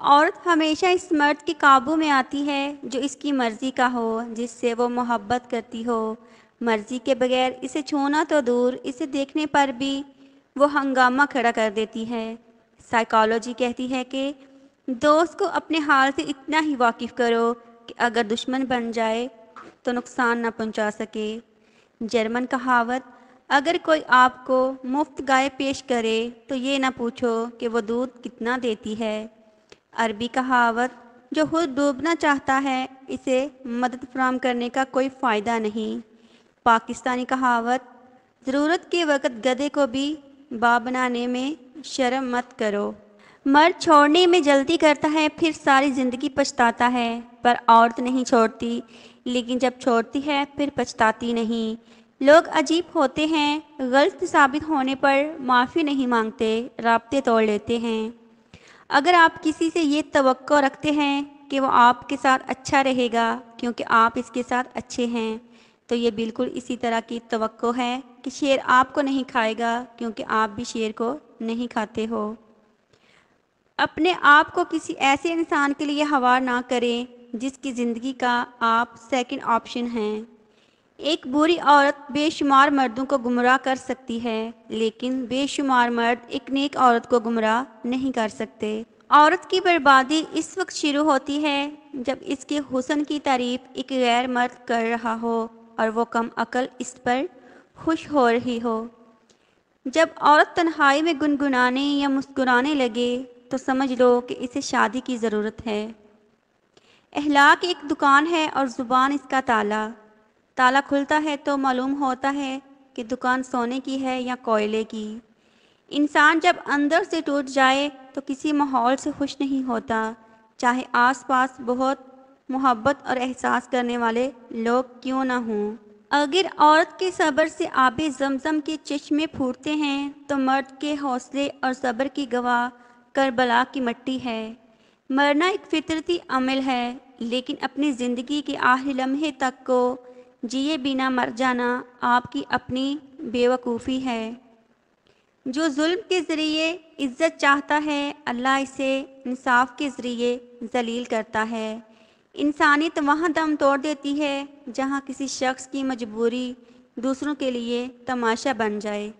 औरत हमेशा इस मर्द के काबू में आती है जो इसकी मर्ज़ी का हो जिससे वो मोहब्बत करती हो मर्ज़ी के बगैर इसे छूना तो दूर इसे देखने पर भी वो हंगामा खड़ा कर देती है साइकोलॉजी कहती है कि दोस्त को अपने हाल से इतना ही वाकिफ़ करो कि अगर दुश्मन बन जाए तो नुकसान ना पहुंचा सके जर्मन कहावत अगर कोई आपको मुफ्त गाय पेश करे तो ये ना पूछो कि वो दूध कितना देती है अरबी कहावत जो खुद डूबना चाहता है इसे मदद फ्राहम करने का कोई फ़ायदा नहीं पाकिस्तानी कहावत ज़रूरत के वक़्त गधे को भी बा बनाने में शर्म मत करो मर्द छोड़ने में जल्दी करता है फिर सारी ज़िंदगी पछताता है पर औरत नहीं छोड़ती लेकिन जब छोड़ती है फिर पछताती नहीं लोग अजीब होते हैं गलत साबित होने पर माफ़ी नहीं मांगते रबते तोड़ लेते हैं अगर आप किसी से ये तो रखते हैं कि वो आपके साथ अच्छा रहेगा क्योंकि आप इसके साथ अच्छे हैं तो ये बिल्कुल इसी तरह की तो है कि शेर आपको नहीं खाएगा क्योंकि आप भी शेर को नहीं खाते हो अपने आप को किसी ऐसे इंसान के लिए हवा ना करें जिसकी ज़िंदगी का आप सेकंड ऑप्शन हैं एक बुरी औरत बेशुमार मर्दों को गुमराह कर सकती है लेकिन बेशुमार मर्द एक नेक औरत को गुमराह नहीं कर सकते औरत की बर्बादी इस वक्त शुरू होती है जब इसके हुसन की तारीफ एक गैर मर्द कर रहा हो और वो कम अकल इस पर खुश हो रही हो जब औरत तन्हाई में गुनगुनाने या मुस्कुराने लगे तो समझ लो कि इसे शादी की ज़रूरत है अहलाक एक दुकान है और ज़ुबान इसका ताला ताला खुलता है तो मालूम होता है कि दुकान सोने की है या कोयले की इंसान जब अंदर से टूट जाए तो किसी माहौल से खुश नहीं होता चाहे आसपास बहुत मोहब्बत और एहसास करने वाले लोग क्यों ना हों अगर औरत के सब्र से आबे जमजम के चश्मे फूटते हैं तो मर्द के हौसले और सब्र की गवाह करबला की मट्टी है मरना एक फितरती अमल है लेकिन अपनी ज़िंदगी के आखिरी लम्हे तक को जिए बिना मर जाना आपकी अपनी बेवकूफ़ी है जो जुल्म के ज़रिए इज़्ज़त चाहता है अल्लाह इसे इंसाफ के ज़रिए जलील करता है इंसानियत वहाँ दम तोड़ देती है जहाँ किसी शख्स की मजबूरी दूसरों के लिए तमाशा बन जाए